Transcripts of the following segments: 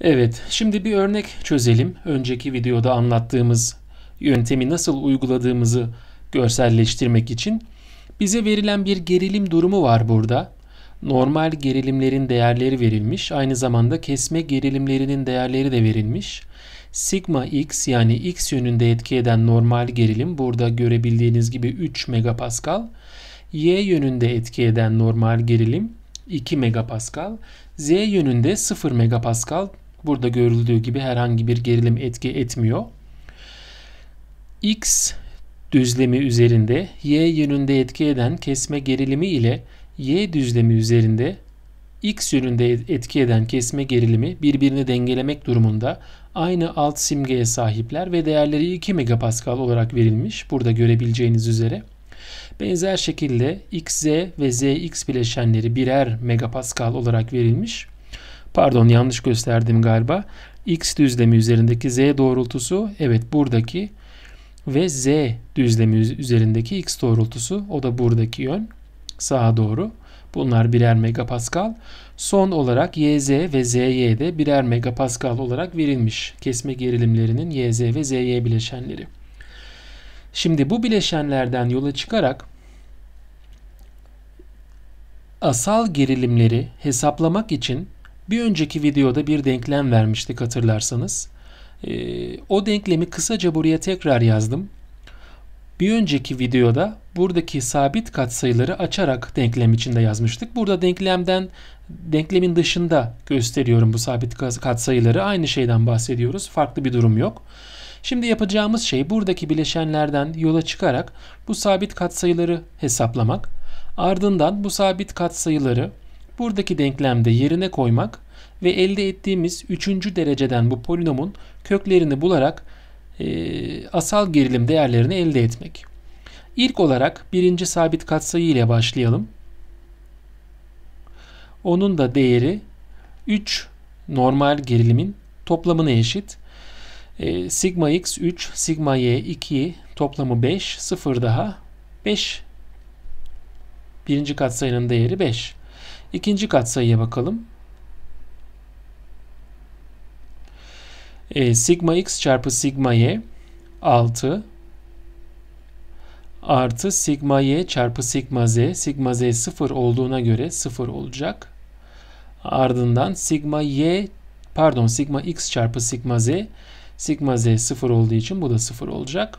Evet, şimdi bir örnek çözelim. Önceki videoda anlattığımız yöntemi nasıl uyguladığımızı görselleştirmek için. Bize verilen bir gerilim durumu var burada. Normal gerilimlerin değerleri verilmiş. Aynı zamanda kesme gerilimlerinin değerleri de verilmiş. Sigma x yani x yönünde etki eden normal gerilim burada görebildiğiniz gibi 3 megapascal. Y yönünde etki eden normal gerilim 2 megapascal. Z yönünde 0 megapascal Burada görüldüğü gibi herhangi bir gerilim etki etmiyor. X düzlemi üzerinde y yönünde etki eden kesme gerilimi ile y düzlemi üzerinde x yönünde etki eden kesme gerilimi birbirini dengelemek durumunda aynı alt simgeye sahipler ve değerleri 2 MPa olarak verilmiş. Burada görebileceğiniz üzere. Benzer şekilde xz ve zx bileşenleri birer megapascal olarak verilmiş. Pardon yanlış gösterdim galiba. X düzlemi üzerindeki Z doğrultusu evet buradaki ve Z düzlemi üzerindeki X doğrultusu o da buradaki yön sağa doğru. Bunlar birer megapascal. Son olarak YZ ve ZY de birer megapascal olarak verilmiş. Kesme gerilimlerinin YZ ve ZY bileşenleri. Şimdi bu bileşenlerden yola çıkarak asal gerilimleri hesaplamak için bir önceki videoda bir denklem vermiştik hatırlarsanız. E, o denklemi kısaca buraya tekrar yazdım. Bir önceki videoda buradaki sabit katsayıları açarak denklem içinde yazmıştık. Burada denklemden denklemin dışında gösteriyorum bu sabit katsayıları. Aynı şeyden bahsediyoruz. Farklı bir durum yok. Şimdi yapacağımız şey buradaki bileşenlerden yola çıkarak bu sabit katsayıları hesaplamak. Ardından bu sabit katsayıları buradaki denklemde yerine koymak ve elde ettiğimiz üçüncü dereceden bu polinomun köklerini bularak e, asal gerilim değerlerini elde etmek. İlk olarak birinci sabit katsayı ile başlayalım. Onun da değeri 3 normal gerilimin toplamına eşit. E, sigma x 3, sigma y 2, toplamı 5, 0 daha 5. Birinci katsayının değeri 5. İkinci katsayıya bakalım. E, sigma x çarpı sigma y 6 artı sigma y çarpı sigma z. Sigma z 0 olduğuna göre 0 olacak. Ardından sigma y pardon sigma x çarpı sigma z. Sigma z 0 olduğu için bu da 0 olacak.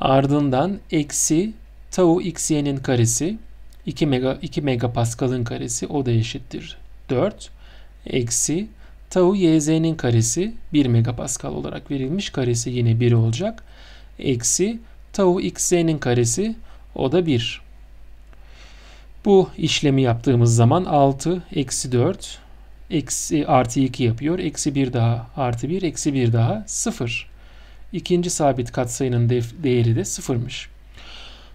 Ardından eksi tau x y'nin karesi 2 mega 2 megapascal'ın karesi o da eşittir 4 eksi tau yz'nin karesi 1 megapaskal olarak verilmiş karesi yine 1 olacak eksi tau xz'nin karesi o da 1. Bu işlemi yaptığımız zaman 6 eksi 4 eksi artı 2 yapıyor. Eksi 1 daha artı 1 eksi 1 daha 0. İkinci sabit katsayının değeri de sıfırmış.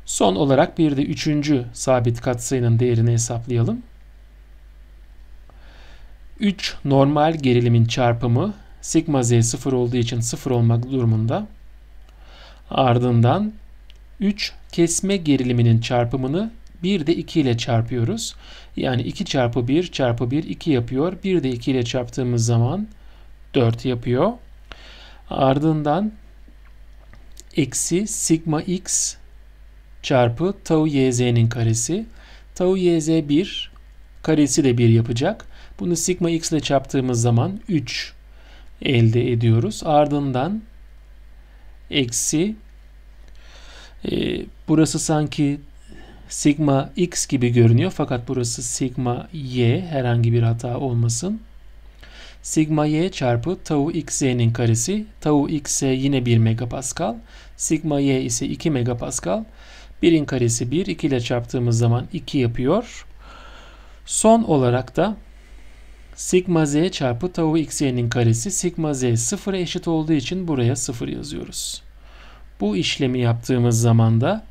Son olarak bir de üçüncü sabit katsayının değerini hesaplayalım. 3 normal gerilimin çarpımı sigma z 0 olduğu için 0 olmak durumunda. Ardından 3 kesme geriliminin çarpımını bir de 2 ile çarpıyoruz. Yani 2 çarpı 1 çarpı 1 2 yapıyor. Bir de 2 ile çarptığımız zaman 4 yapıyor. Ardından eksi sigma x çarpı tau yz'nin karesi. Tau yz 1 karesi de 1 yapacak. Bunu sigma x ile çarptığımız zaman 3 elde ediyoruz. Ardından eksi e, burası sanki sigma x gibi görünüyor fakat burası sigma y herhangi bir hata olmasın. Sigma y çarpı tau x'nin karesi. Tau x yine 1 megapascal. Sigma y ise 2 megapascal. 1'in karesi 1. 2 ile çarptığımız zaman 2 yapıyor. Son olarak da sigma z çarpı tau xy'nin karesi sigma z 0'a eşit olduğu için buraya 0 yazıyoruz. Bu işlemi yaptığımız zaman da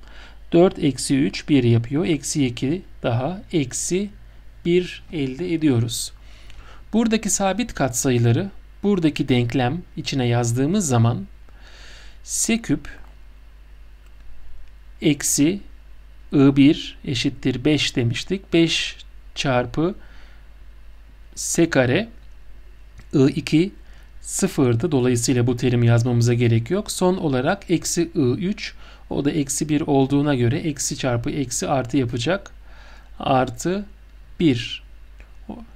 4 eksi 3 1 yapıyor. Eksi 2 daha eksi 1 elde ediyoruz. Buradaki sabit katsayıları buradaki denklem içine yazdığımız zaman s küp eksi I1 eşittir 5 demiştik. 5 çarpı S kare I2 sıfırdı. Dolayısıyla bu terimi yazmamıza gerek yok. Son olarak eksi I3 o da eksi 1 olduğuna göre eksi çarpı eksi artı yapacak. Artı 1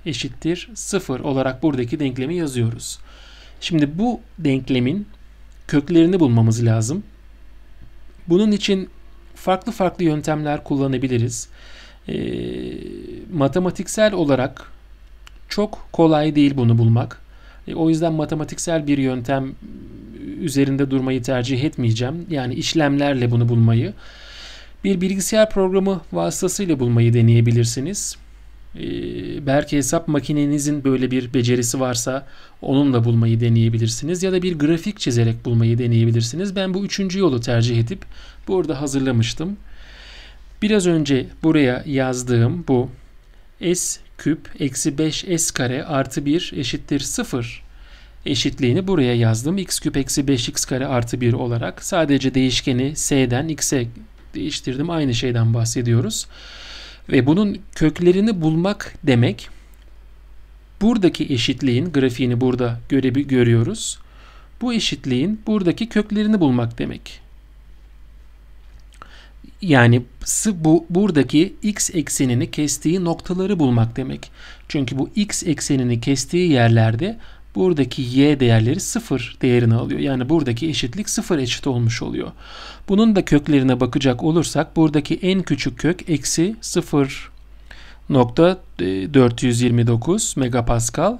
eşittir 0 olarak buradaki denklemi yazıyoruz. Şimdi bu denklemin köklerini bulmamız lazım. Bunun için farklı farklı yöntemler kullanabiliriz. E, matematiksel olarak çok kolay değil bunu bulmak. E, o yüzden matematiksel bir yöntem üzerinde durmayı tercih etmeyeceğim. Yani işlemlerle bunu bulmayı. Bir bilgisayar programı vasıtasıyla bulmayı deneyebilirsiniz. Ee, belki hesap makinenizin böyle bir becerisi varsa onunla bulmayı deneyebilirsiniz ya da bir grafik çizerek bulmayı deneyebilirsiniz. Ben bu üçüncü yolu tercih edip burada hazırlamıştım. Biraz önce buraya yazdığım bu s küp eksi 5 s kare artı 1 eşittir 0 eşitliğini buraya yazdım. x küp eksi 5 x kare artı 1 olarak sadece değişkeni s'den x'e değiştirdim. Aynı şeyden bahsediyoruz. Ve bunun köklerini bulmak demek buradaki eşitliğin grafiğini burada göre görüyoruz. Bu eşitliğin buradaki köklerini bulmak demek. Yani bu buradaki x eksenini kestiği noktaları bulmak demek. Çünkü bu x eksenini kestiği yerlerde buradaki y değerleri sıfır değerini alıyor. Yani buradaki eşitlik sıfır eşit olmuş oluyor. Bunun da köklerine bakacak olursak buradaki en küçük kök eksi 0.429 e, megapascal.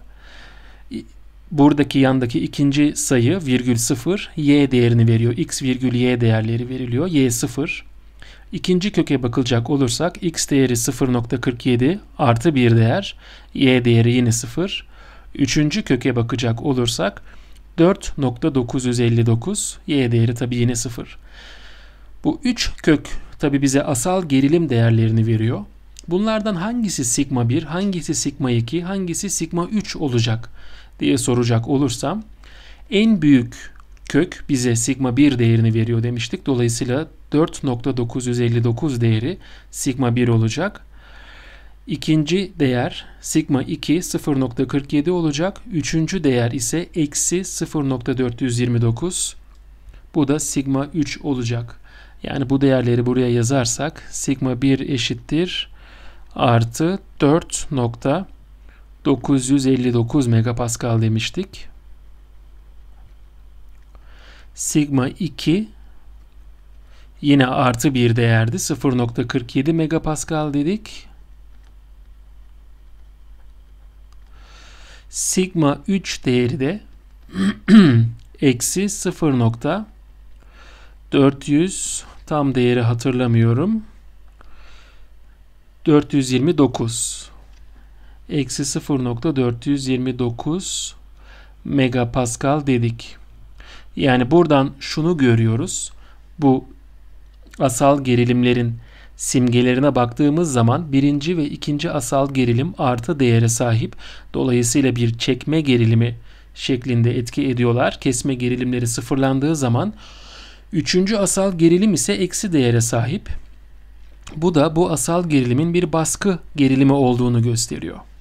Buradaki yandaki ikinci sayı virgül 0 y değerini veriyor. x virgül y değerleri veriliyor. y 0. İkinci köke bakılacak olursak x değeri 0.47 artı bir değer. y değeri yine 0. Üçüncü köke bakacak olursak 4.959 y değeri tabi yine 0. Bu 3 kök tabi bize asal gerilim değerlerini veriyor. Bunlardan hangisi sigma 1, hangisi sigma 2, hangisi sigma 3 olacak diye soracak olursam en büyük kök bize sigma 1 değerini veriyor demiştik. Dolayısıyla 4.959 değeri sigma 1 olacak. İkinci değer sigma 2 0.47 olacak. Üçüncü değer ise eksi 0.429. Bu da sigma 3 olacak. Yani bu değerleri buraya yazarsak sigma 1 eşittir artı 4.959 megapascal demiştik. Sigma 2 yine artı bir değerdi. 0.47 megapascal dedik. sigma 3 değeri de eksi 0.400 tam değeri hatırlamıyorum. 429 eksi 0.429 megapascal dedik. Yani buradan şunu görüyoruz. Bu asal gerilimlerin simgelerine baktığımız zaman birinci ve ikinci asal gerilim artı değere sahip. Dolayısıyla bir çekme gerilimi şeklinde etki ediyorlar. Kesme gerilimleri sıfırlandığı zaman üçüncü asal gerilim ise eksi değere sahip. Bu da bu asal gerilimin bir baskı gerilimi olduğunu gösteriyor.